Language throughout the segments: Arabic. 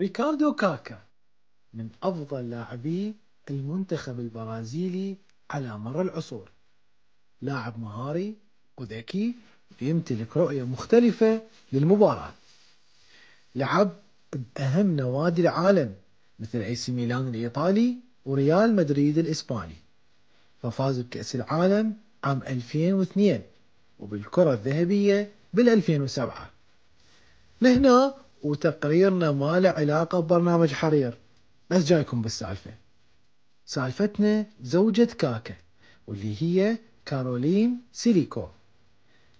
ريكاردو كاكا من أفضل لاعبي المنتخب البرازيلي على مر العصور لاعب مهاري وذكي يمتلك رؤية مختلفة للمباراة لعب بأهم نوادي العالم مثل اي سي ميلان الإيطالي وريال مدريد الإسباني ففاز بكأس العالم عام 2002 وبالكرة الذهبية بال2007 لهنا وتقريرنا ما له علاقة ببرنامج حرير بس جايكم بالسالفة سالفتنا زوجة كاكا واللي هي كارولين سيليكو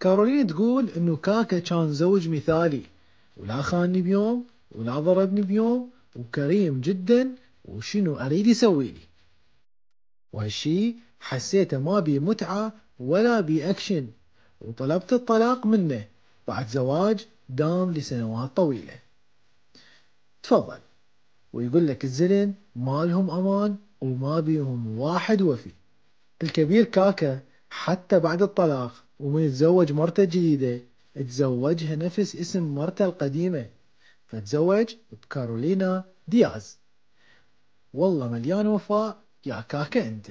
كارولين تقول انه كاكا كان زوج مثالي ولا خاني بيوم ولا ضربني بيوم وكريم جدا وشنو اريد يسوي لي وهالشي حسيته ما بي متعة ولا بي اكشن وطلبت الطلاق منه بعد زواج دام لسنوات طويلة تفضل ويقول لك الزلم ما لهم أمان وما بيهم واحد وفي الكبير كاكا حتى بعد الطلاق ومن تزوج مرته جديدة تزوجها نفس اسم مرته القديمة فتزوج بكارولينا دياز والله مليان وفاء يا كاكا انت